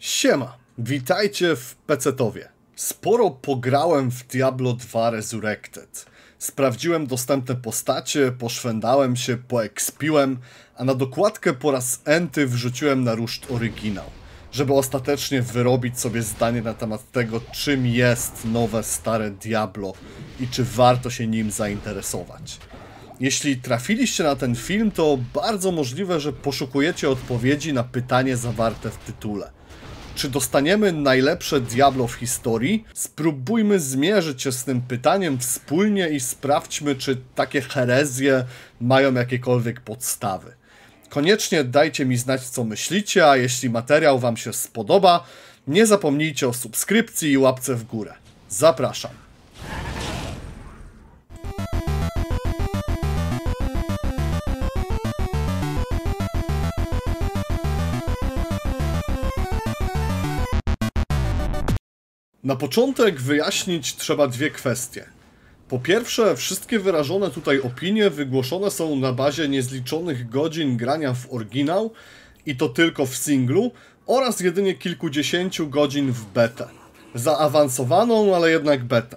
Siema, witajcie w PC-towie. Sporo pograłem w Diablo 2 Resurrected. Sprawdziłem dostępne postacie, poszwędałem się, poekspiłem, a na dokładkę po raz enty wrzuciłem na ruszt oryginał, żeby ostatecznie wyrobić sobie zdanie na temat tego, czym jest nowe stare Diablo i czy warto się nim zainteresować. Jeśli trafiliście na ten film, to bardzo możliwe, że poszukujecie odpowiedzi na pytanie zawarte w tytule. Czy dostaniemy najlepsze Diablo w historii? Spróbujmy zmierzyć się z tym pytaniem wspólnie i sprawdźmy, czy takie herezje mają jakiekolwiek podstawy. Koniecznie dajcie mi znać, co myślicie, a jeśli materiał Wam się spodoba, nie zapomnijcie o subskrypcji i łapce w górę. Zapraszam. Na początek wyjaśnić trzeba dwie kwestie. Po pierwsze, wszystkie wyrażone tutaj opinie wygłoszone są na bazie niezliczonych godzin grania w oryginał i to tylko w singlu oraz jedynie kilkudziesięciu godzin w betę. Zaawansowaną, ale jednak betę.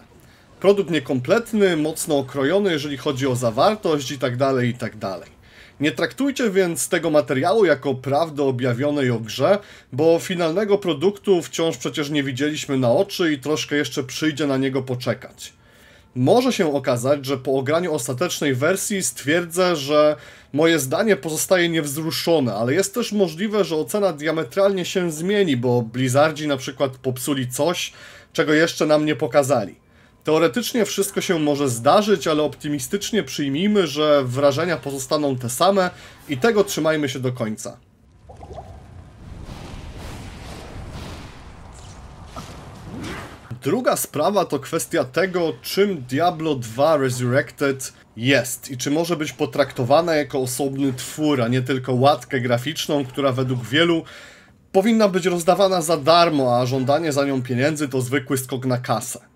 Produkt niekompletny, mocno okrojony, jeżeli chodzi o zawartość itd. Tak itd. Tak nie traktujcie więc tego materiału jako prawdy objawionej o grze, bo finalnego produktu wciąż przecież nie widzieliśmy na oczy i troszkę jeszcze przyjdzie na niego poczekać. Może się okazać, że po ograniu ostatecznej wersji stwierdzę, że moje zdanie pozostaje niewzruszone, ale jest też możliwe, że ocena diametralnie się zmieni, bo Blizzardzi na przykład popsuli coś, czego jeszcze nam nie pokazali. Teoretycznie wszystko się może zdarzyć, ale optymistycznie przyjmijmy, że wrażenia pozostaną te same i tego trzymajmy się do końca. Druga sprawa to kwestia tego, czym Diablo 2 Resurrected jest i czy może być potraktowana jako osobny twór, a nie tylko łatkę graficzną, która według wielu powinna być rozdawana za darmo, a żądanie za nią pieniędzy to zwykły skok na kasę.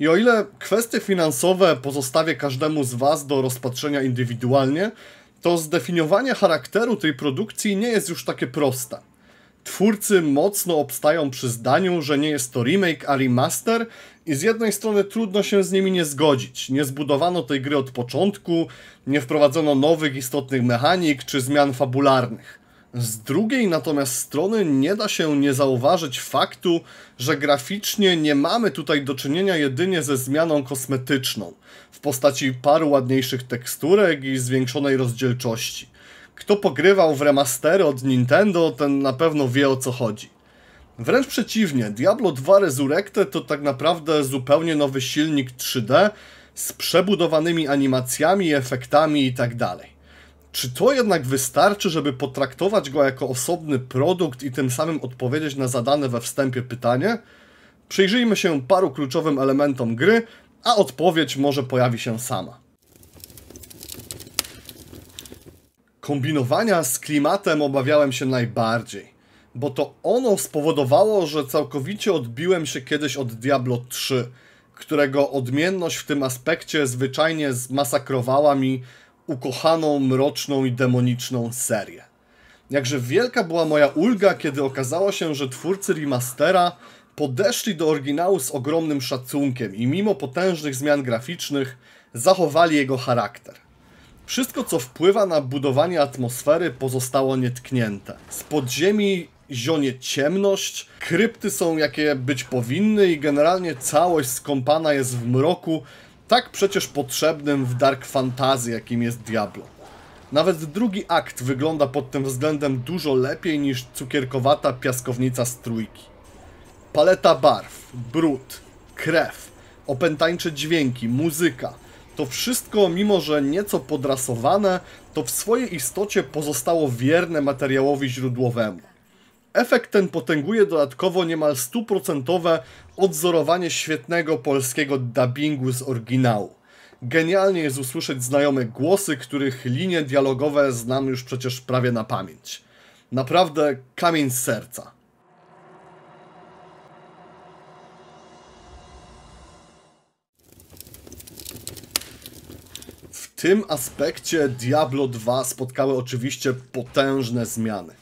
I o ile kwestie finansowe pozostawię każdemu z Was do rozpatrzenia indywidualnie, to zdefiniowanie charakteru tej produkcji nie jest już takie proste. Twórcy mocno obstają przy zdaniu, że nie jest to remake, a remaster, i z jednej strony trudno się z nimi nie zgodzić. Nie zbudowano tej gry od początku, nie wprowadzono nowych istotnych mechanik czy zmian fabularnych. Z drugiej natomiast strony nie da się nie zauważyć faktu, że graficznie nie mamy tutaj do czynienia jedynie ze zmianą kosmetyczną w postaci paru ładniejszych teksturek i zwiększonej rozdzielczości. Kto pogrywał w remastery od Nintendo, ten na pewno wie o co chodzi. Wręcz przeciwnie, Diablo 2 Resurrected to tak naprawdę zupełnie nowy silnik 3D z przebudowanymi animacjami, efektami itd. Tak czy to jednak wystarczy, żeby potraktować go jako osobny produkt i tym samym odpowiedzieć na zadane we wstępie pytanie? Przyjrzyjmy się paru kluczowym elementom gry, a odpowiedź może pojawi się sama. Kombinowania z klimatem obawiałem się najbardziej, bo to ono spowodowało, że całkowicie odbiłem się kiedyś od Diablo 3, którego odmienność w tym aspekcie zwyczajnie zmasakrowała mi ukochaną, mroczną i demoniczną serię. Jakże wielka była moja ulga, kiedy okazało się, że twórcy remastera podeszli do oryginału z ogromnym szacunkiem i mimo potężnych zmian graficznych zachowali jego charakter. Wszystko, co wpływa na budowanie atmosfery, pozostało nietknięte. Z podziemi zionie ciemność, krypty są jakie być powinny i generalnie całość skąpana jest w mroku, tak przecież potrzebnym w dark fantasy, jakim jest Diablo. Nawet drugi akt wygląda pod tym względem dużo lepiej niż cukierkowata piaskownica z trójki. Paleta barw, brud, krew, opętańcze dźwięki, muzyka – to wszystko, mimo że nieco podrasowane, to w swojej istocie pozostało wierne materiałowi źródłowemu. Efekt ten potęguje dodatkowo niemal stuprocentowe odzorowanie świetnego polskiego dubbingu z oryginału. Genialnie jest usłyszeć znajome głosy, których linie dialogowe znam już przecież prawie na pamięć. Naprawdę kamień z serca. W tym aspekcie Diablo 2 spotkały oczywiście potężne zmiany.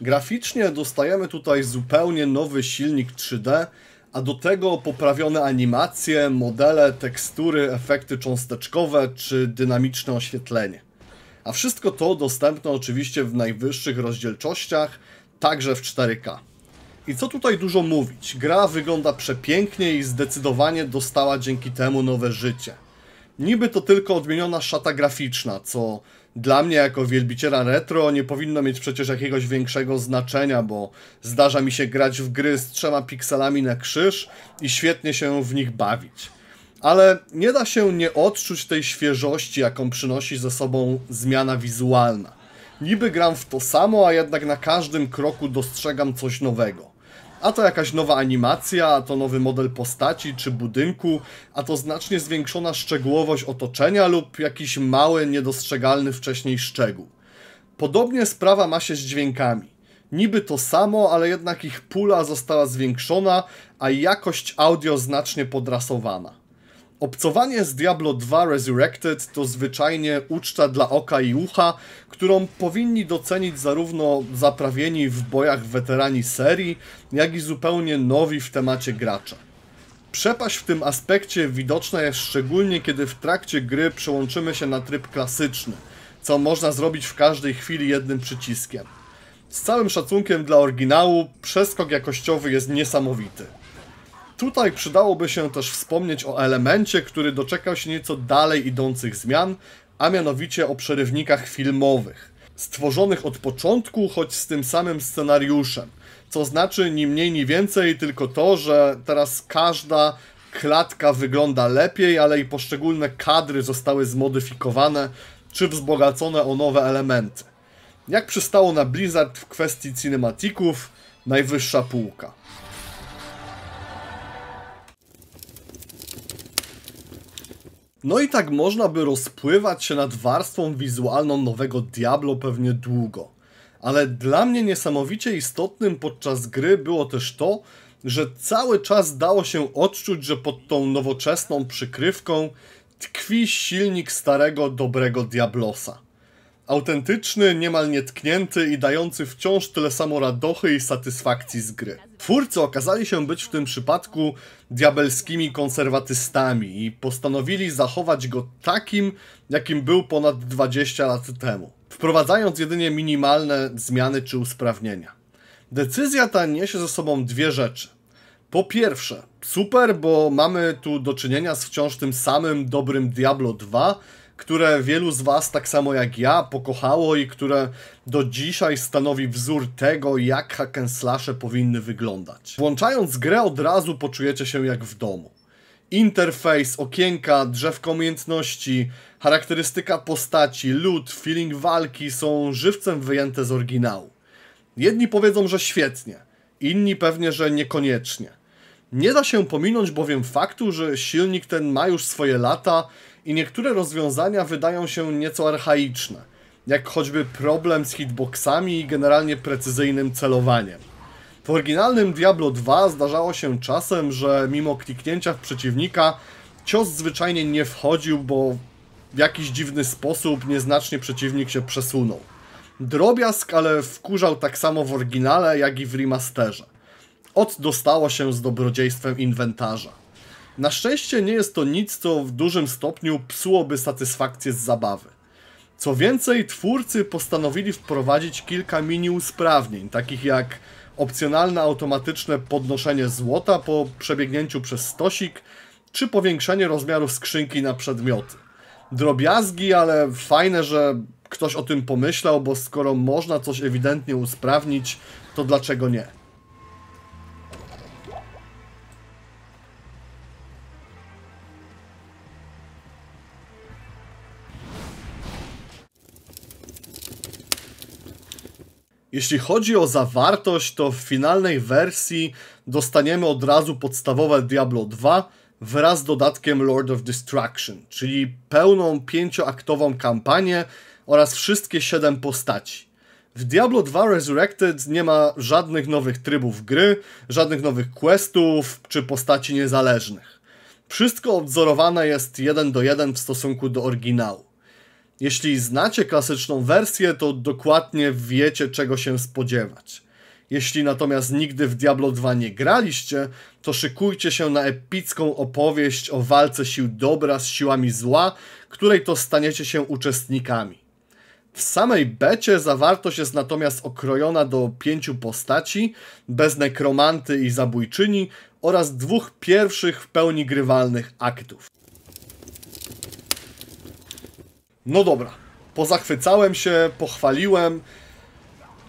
Graficznie dostajemy tutaj zupełnie nowy silnik 3D, a do tego poprawione animacje, modele, tekstury, efekty cząsteczkowe czy dynamiczne oświetlenie. A wszystko to dostępne oczywiście w najwyższych rozdzielczościach, także w 4K. I co tutaj dużo mówić, gra wygląda przepięknie i zdecydowanie dostała dzięki temu nowe życie – Niby to tylko odmieniona szata graficzna, co dla mnie jako wielbiciela retro nie powinno mieć przecież jakiegoś większego znaczenia, bo zdarza mi się grać w gry z trzema pikselami na krzyż i świetnie się w nich bawić. Ale nie da się nie odczuć tej świeżości, jaką przynosi ze sobą zmiana wizualna. Niby gram w to samo, a jednak na każdym kroku dostrzegam coś nowego. A to jakaś nowa animacja, a to nowy model postaci czy budynku, a to znacznie zwiększona szczegółowość otoczenia lub jakiś mały, niedostrzegalny wcześniej szczegół. Podobnie sprawa ma się z dźwiękami. Niby to samo, ale jednak ich pula została zwiększona, a jakość audio znacznie podrasowana. Obcowanie z Diablo 2 Resurrected to zwyczajnie uczta dla oka i ucha, którą powinni docenić zarówno zaprawieni w bojach weterani serii, jak i zupełnie nowi w temacie gracza. Przepaść w tym aspekcie widoczna jest szczególnie, kiedy w trakcie gry przełączymy się na tryb klasyczny, co można zrobić w każdej chwili jednym przyciskiem. Z całym szacunkiem dla oryginału, przeskok jakościowy jest niesamowity. Tutaj przydałoby się też wspomnieć o elemencie, który doczekał się nieco dalej idących zmian, a mianowicie o przerywnikach filmowych, stworzonych od początku, choć z tym samym scenariuszem. Co znaczy ni mniej, ni więcej, tylko to, że teraz każda klatka wygląda lepiej, ale i poszczególne kadry zostały zmodyfikowane czy wzbogacone o nowe elementy. Jak przystało na Blizzard w kwestii cinematików, najwyższa półka. No i tak można by rozpływać się nad warstwą wizualną nowego Diablo pewnie długo. Ale dla mnie niesamowicie istotnym podczas gry było też to, że cały czas dało się odczuć, że pod tą nowoczesną przykrywką tkwi silnik starego, dobrego Diablosa. Autentyczny, niemal nietknięty i dający wciąż tyle samo radochy i satysfakcji z gry. Twórcy okazali się być w tym przypadku diabelskimi konserwatystami i postanowili zachować go takim, jakim był ponad 20 lat temu, wprowadzając jedynie minimalne zmiany czy usprawnienia. Decyzja ta niesie ze sobą dwie rzeczy. Po pierwsze, super, bo mamy tu do czynienia z wciąż tym samym dobrym Diablo 2, które wielu z Was, tak samo jak ja, pokochało i które do dzisiaj stanowi wzór tego, jak hack'n'slashe powinny wyglądać. Włączając grę od razu poczujecie się jak w domu. Interfejs, okienka, drzewko umiejętności, charakterystyka postaci, lód, feeling walki są żywcem wyjęte z oryginału. Jedni powiedzą, że świetnie, inni pewnie, że niekoniecznie. Nie da się pominąć bowiem faktu, że silnik ten ma już swoje lata i niektóre rozwiązania wydają się nieco archaiczne, jak choćby problem z hitboxami i generalnie precyzyjnym celowaniem. W oryginalnym Diablo 2 zdarzało się czasem, że mimo kliknięcia w przeciwnika cios zwyczajnie nie wchodził, bo w jakiś dziwny sposób nieznacznie przeciwnik się przesunął. Drobiazg, ale wkurzał tak samo w oryginale, jak i w remasterze. Od dostało się z dobrodziejstwem inwentarza. Na szczęście nie jest to nic, co w dużym stopniu psułoby satysfakcję z zabawy. Co więcej, twórcy postanowili wprowadzić kilka mini usprawnień, takich jak opcjonalne automatyczne podnoszenie złota po przebiegnięciu przez stosik, czy powiększenie rozmiaru skrzynki na przedmioty. Drobiazgi, ale fajne, że ktoś o tym pomyślał, bo skoro można coś ewidentnie usprawnić, to dlaczego nie? Jeśli chodzi o zawartość, to w finalnej wersji dostaniemy od razu podstawowe Diablo 2 wraz z dodatkiem Lord of Destruction, czyli pełną pięcioaktową kampanię oraz wszystkie 7 postaci. W Diablo 2 Resurrected nie ma żadnych nowych trybów gry, żadnych nowych questów czy postaci niezależnych. Wszystko odzorowane jest 1 do 1 w stosunku do oryginału. Jeśli znacie klasyczną wersję, to dokładnie wiecie, czego się spodziewać. Jeśli natomiast nigdy w Diablo 2 nie graliście, to szykujcie się na epicką opowieść o walce sił dobra z siłami zła, której to staniecie się uczestnikami. W samej becie zawartość jest natomiast okrojona do pięciu postaci, bez nekromanty i zabójczyni oraz dwóch pierwszych w pełni grywalnych aktów. No dobra, pozachwycałem się, pochwaliłem,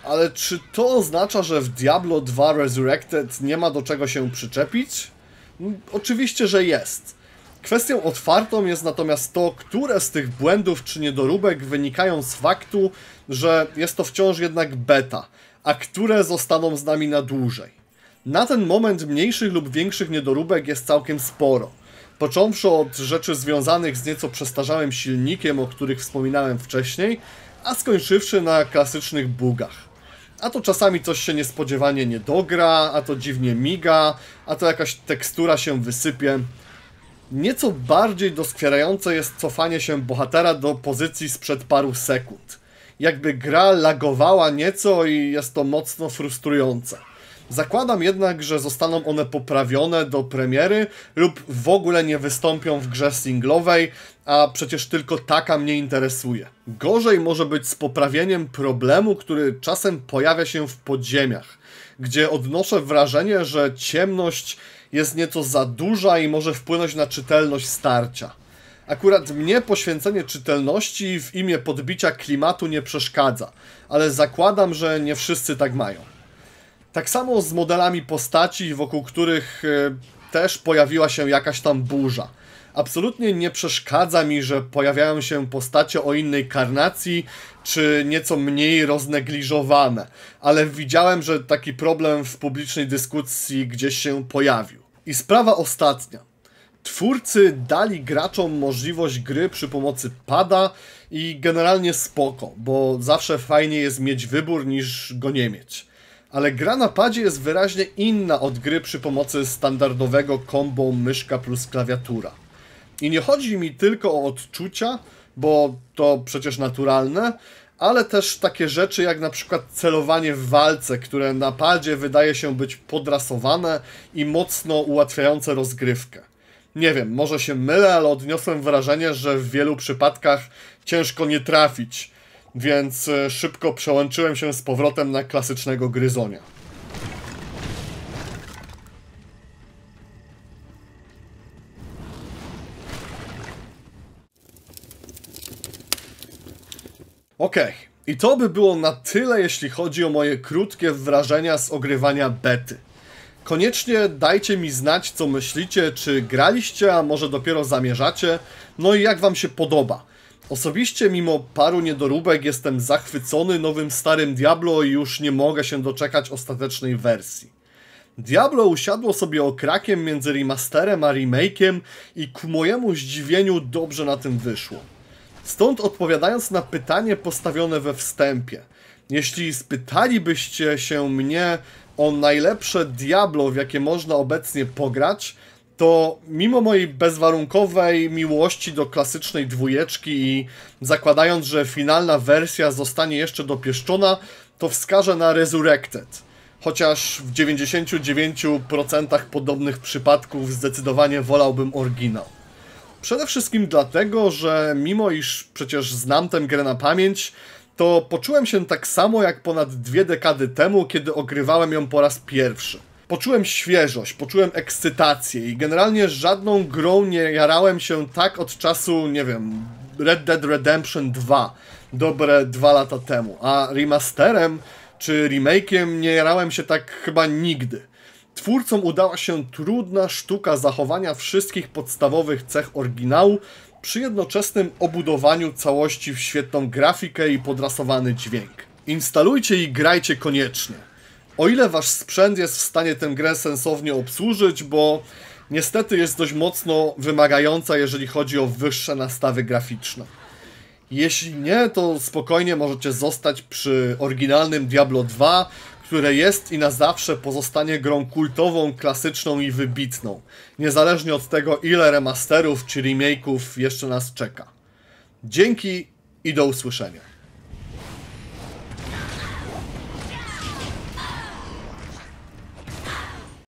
ale czy to oznacza, że w Diablo 2 Resurrected nie ma do czego się przyczepić? No, oczywiście, że jest. Kwestią otwartą jest natomiast to, które z tych błędów czy niedoróbek wynikają z faktu, że jest to wciąż jednak beta, a które zostaną z nami na dłużej. Na ten moment mniejszych lub większych niedoróbek jest całkiem sporo. Począwszy od rzeczy związanych z nieco przestarzałym silnikiem, o których wspominałem wcześniej, a skończywszy na klasycznych bugach. A to czasami coś się niespodziewanie nie dogra, a to dziwnie miga, a to jakaś tekstura się wysypie. Nieco bardziej doskwierające jest cofanie się bohatera do pozycji sprzed paru sekund. Jakby gra lagowała nieco i jest to mocno frustrujące. Zakładam jednak, że zostaną one poprawione do premiery lub w ogóle nie wystąpią w grze singlowej, a przecież tylko taka mnie interesuje. Gorzej może być z poprawieniem problemu, który czasem pojawia się w podziemiach, gdzie odnoszę wrażenie, że ciemność jest nieco za duża i może wpłynąć na czytelność starcia. Akurat mnie poświęcenie czytelności w imię podbicia klimatu nie przeszkadza, ale zakładam, że nie wszyscy tak mają. Tak samo z modelami postaci, wokół których e, też pojawiła się jakaś tam burza. Absolutnie nie przeszkadza mi, że pojawiają się postacie o innej karnacji, czy nieco mniej roznegliżowane, ale widziałem, że taki problem w publicznej dyskusji gdzieś się pojawił. I sprawa ostatnia. Twórcy dali graczom możliwość gry przy pomocy pada i generalnie spoko, bo zawsze fajnie jest mieć wybór niż go nie mieć ale gra na padzie jest wyraźnie inna od gry przy pomocy standardowego combo myszka plus klawiatura. I nie chodzi mi tylko o odczucia, bo to przecież naturalne, ale też takie rzeczy jak na przykład celowanie w walce, które na padzie wydaje się być podrasowane i mocno ułatwiające rozgrywkę. Nie wiem, może się mylę, ale odniosłem wrażenie, że w wielu przypadkach ciężko nie trafić więc e, szybko przełączyłem się z powrotem na klasycznego gryzonia. Okej, okay. i to by było na tyle, jeśli chodzi o moje krótkie wrażenia z ogrywania bety. Koniecznie dajcie mi znać, co myślicie, czy graliście, a może dopiero zamierzacie, no i jak wam się podoba. Osobiście, mimo paru niedoróbek, jestem zachwycony nowym starym Diablo i już nie mogę się doczekać ostatecznej wersji. Diablo usiadło sobie okrakiem między remasterem a remakiem i ku mojemu zdziwieniu dobrze na tym wyszło. Stąd odpowiadając na pytanie postawione we wstępie. Jeśli spytalibyście się mnie o najlepsze Diablo, w jakie można obecnie pograć, to mimo mojej bezwarunkowej miłości do klasycznej dwójeczki i zakładając, że finalna wersja zostanie jeszcze dopieszczona, to wskażę na Resurrected. Chociaż w 99% podobnych przypadków zdecydowanie wolałbym oryginał. Przede wszystkim dlatego, że mimo iż przecież znam tę grę na pamięć, to poczułem się tak samo jak ponad dwie dekady temu, kiedy ogrywałem ją po raz pierwszy poczułem świeżość, poczułem ekscytację i generalnie żadną grą nie jarałem się tak od czasu, nie wiem, Red Dead Redemption 2, dobre dwa lata temu, a remasterem czy remake'iem nie jarałem się tak chyba nigdy. Twórcom udała się trudna sztuka zachowania wszystkich podstawowych cech oryginału przy jednoczesnym obudowaniu całości w świetną grafikę i podrasowany dźwięk. Instalujcie i grajcie koniecznie o ile wasz sprzęt jest w stanie tę grę sensownie obsłużyć, bo niestety jest dość mocno wymagająca, jeżeli chodzi o wyższe nastawy graficzne. Jeśli nie, to spokojnie możecie zostać przy oryginalnym Diablo 2, które jest i na zawsze pozostanie grą kultową, klasyczną i wybitną, niezależnie od tego, ile remasterów czy remake'ów jeszcze nas czeka. Dzięki i do usłyszenia.